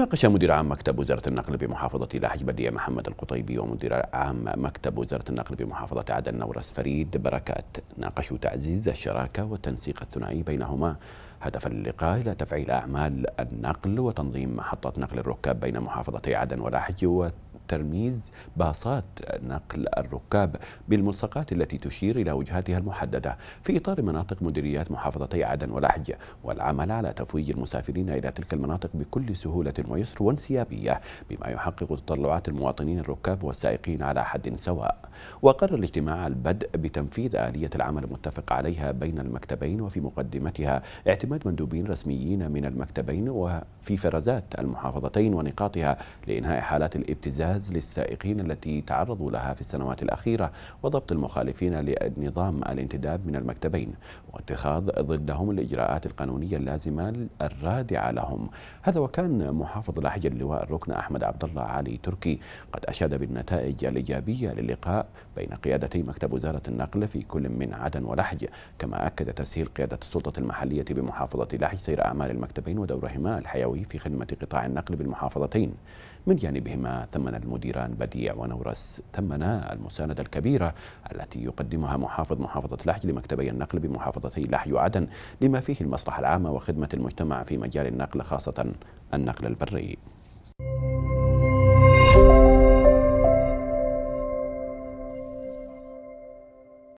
ناقش مدير عام مكتب وزارة النقل بمحافظة لحج بدية محمد القطيبي ومدير عام مكتب وزارة النقل بمحافظة عدن نورس فريد بركات ناقشوا تعزيز الشراكة والتنسيق الثنائي بينهما هدف اللقاء إلى تفعيل أعمال النقل وتنظيم محطة نقل الركاب بين محافظتي عدن ولاحج ترميز باصات نقل الركاب بالملصقات التي تشير إلى وجهاتها المحددة في إطار مناطق مديريات محافظتي عدن ولحج والعمل على تفويج المسافرين إلى تلك المناطق بكل سهولة ويسر وانسيابية بما يحقق تطلعات المواطنين الركاب والسائقين على حد سواء وقرر الاجتماع البدء بتنفيذ آلية العمل المتفق عليها بين المكتبين وفي مقدمتها اعتماد مندوبين رسميين من المكتبين وفي فرزات المحافظتين ونقاطها لإنهاء حالات الابتزاز الغاز للسائقين التي تعرضوا لها في السنوات الأخيرة وضبط المخالفين لنظام الانتداب من المكتبين واتخاذ ضدهم الإجراءات القانونية اللازمة الرادعة لهم هذا وكان محافظ لحج اللواء الركن أحمد عبد الله علي تركي قد أشاد بالنتائج الإيجابية للقاء بين قيادتي مكتب وزارة النقل في كل من عدن ولحج كما أكد تسهيل قيادة السلطة المحلية بمحافظة لحج سير أعمال المكتبين ودورهما الحيوي في خدمة قطاع النقل بالمحافظتين من جانبهما ثمن المديران بديع ونورس ثمنا المساندة الكبيرة التي يقدمها محافظ محافظة لحج لمكتبي النقل بمحافظتي لحج وعدن لما فيه المصلحة العامة وخدمة المجتمع في مجال النقل خاصة النقل البري